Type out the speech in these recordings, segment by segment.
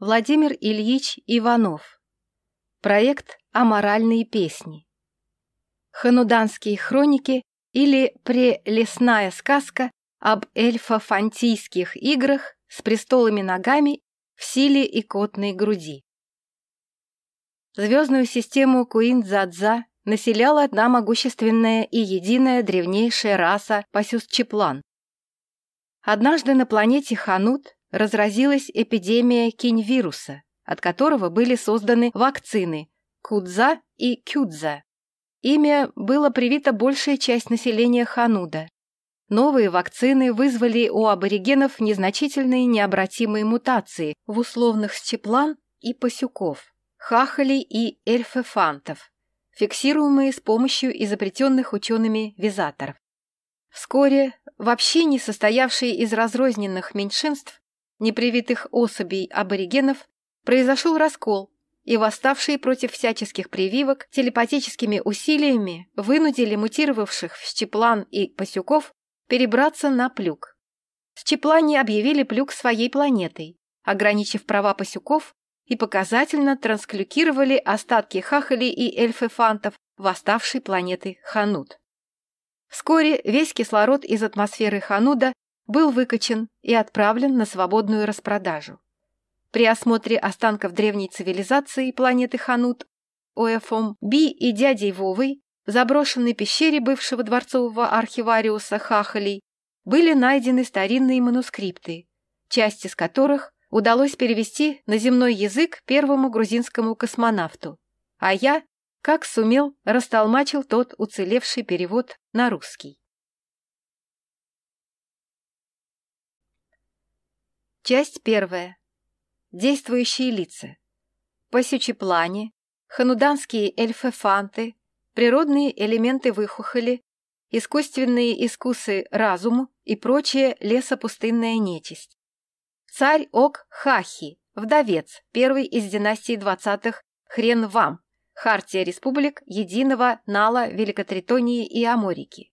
Владимир Ильич Иванов. Проект «Аморальные песни». Хануданские хроники или прелесная сказка об эльфа-фантийских играх с престолами ногами в силе и котной груди. Звездную систему Куин-Дзадза населяла одна могущественная и единая древнейшая раса Чеплан. Однажды на планете Ханут разразилась эпидемия кинь-вируса, от которого были созданы вакцины Кудза и Кюдза. Имя было привито большая часть населения Хануда. Новые вакцины вызвали у аборигенов незначительные необратимые мутации в условных счеплан и пасюков, хахали и эльфефантов, фиксируемые с помощью изобретенных учеными визаторов. Вскоре вообще не состоявшие из разрозненных меньшинств непривитых особей аборигенов произошел раскол, и восставшие против всяческих прививок телепатическими усилиями вынудили мутировавших в Щеплан и Пасюков перебраться на Плюк. Счеплане объявили Плюк своей планетой, ограничив права Пасюков и показательно трансклюкировали остатки хахали и эльфефантов восставшей планеты Ханут. Вскоре весь кислород из атмосферы Хануда был выкачен и отправлен на свободную распродажу. При осмотре останков древней цивилизации планеты Ханут О.Фом Би и дядей Вовой в заброшенной пещере бывшего дворцового архивариуса Хахалей были найдены старинные манускрипты, часть из которых удалось перевести на земной язык первому грузинскому космонавту, а я, как сумел, растолмачил тот уцелевший перевод на русский. Часть первая. Действующие лица. Пасючеплане, хануданские эльфефанты, природные элементы выхухоли, искусственные искусы разуму и прочее лесопустынная нечисть. Царь Ок Хахи, вдовец, первый из династии двадцатых Хрен Вам, Хартия Республик Единого Нала Великотритонии и Аморики.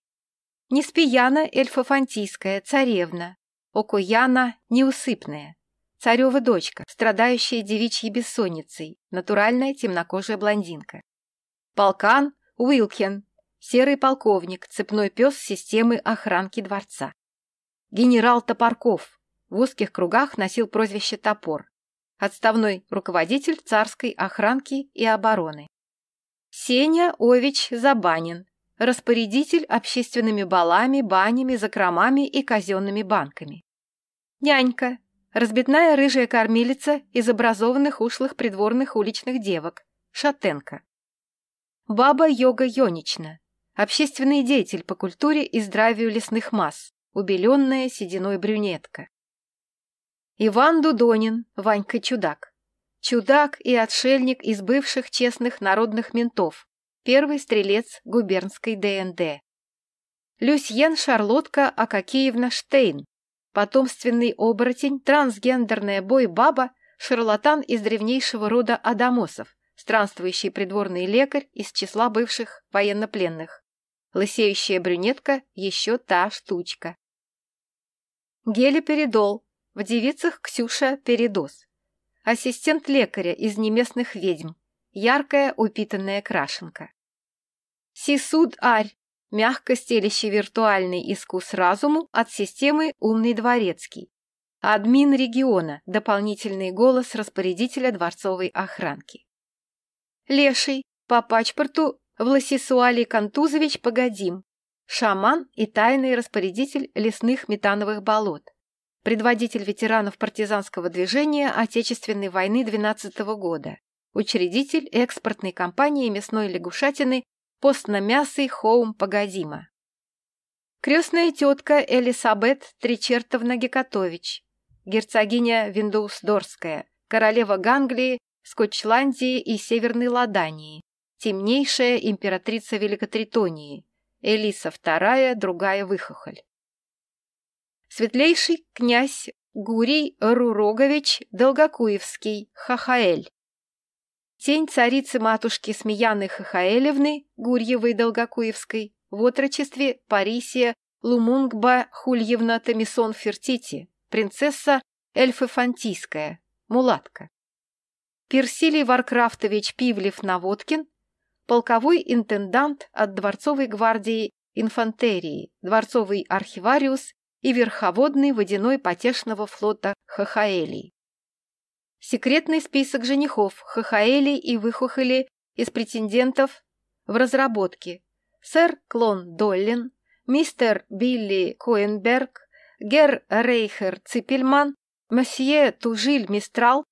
Неспияна Эльфофантийская, царевна, Окуяна неусыпная, царева дочка, страдающая девичьей бессонницей, натуральная темнокожая блондинка. Полкан Уилкин, серый полковник, цепной пес системы охранки дворца. Генерал Топорков, в узких кругах носил прозвище Топор, отставной руководитель царской охранки и обороны. Сеня Ович Забанин, распорядитель общественными балами, банями, закромами и казенными банками нянька, разбитная рыжая кормилица из образованных ушлых придворных уличных девок, шатенка. Баба Йога Йонична, общественный деятель по культуре и здравию лесных масс, убеленная сединой брюнетка. Иван Дудонин, Ванька Чудак. Чудак и отшельник из бывших честных народных ментов, первый стрелец губернской ДНД. Люсьен Шарлотка Акакиевна Штейн, потомственный оборотень, трансгендерная бой-баба, шарлатан из древнейшего рода адамосов, странствующий придворный лекарь из числа бывших военнопленных. Лысеющая брюнетка еще та штучка. Гели Передол, в девицах Ксюша Передоз. Ассистент лекаря из неместных ведьм, яркая упитанная крашенка. Сисуд Арь, мягко стелящий виртуальный искус разуму от системы «Умный дворецкий». Админ региона, дополнительный голос распорядителя дворцовой охранки. Леший, по пачпорту Власисуали Контузович Погодим, шаман и тайный распорядитель лесных метановых болот, предводитель ветеранов партизанского движения Отечественной войны 12 -го года, учредитель экспортной компании мясной лягушатины постно-мясый хоум погодима. Крестная тетка Элисабет Тричертовна Гекатович, герцогиня Виндоусдорская, королева Ганглии, Скотчландии и Северной Ладании, темнейшая императрица Великотритонии, Элиса II, другая выхохоль. Светлейший князь Гурий Рурогович Долгокуевский, Хахаэль, Тень царицы-матушки Смеяны Хахаэлевны, Гурьевой Долгокуевской, в отрочестве Парисия Лумунгба Хульевна Томисон Фертити, принцесса Эльфы-Фантийская, мулатка. Персилий Варкрафтович Пивлев-Наводкин, полковой интендант от Дворцовой гвардии инфантерии, дворцовый архивариус и верховодный водяной потешного флота Хахаэлий. Секретный список женихов Хахаэли и Выхухоли из претендентов в разработке. Сэр Клон Доллин, мистер Билли Коенберг, Гер Рейхер Ципельман, месье Тужиль Мистрал,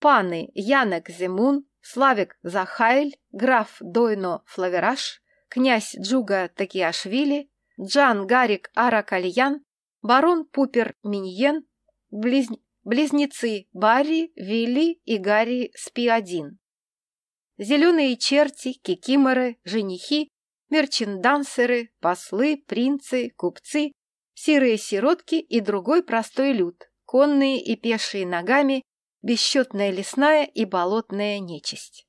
паны Янек Земун, Славик Захайль, граф Дойно Флавераш, князь Джуга Такиашвили, Джан Гарик Аракальян, барон Пупер Миньен, близнец. Близнецы Барри, Вилли и Гарри спи один. Зеленые черти, кикиморы, женихи, мерчендансеры, послы, принцы, купцы, серые сиротки и другой простой люд, конные и пешие ногами, бесчетная лесная и болотная нечисть.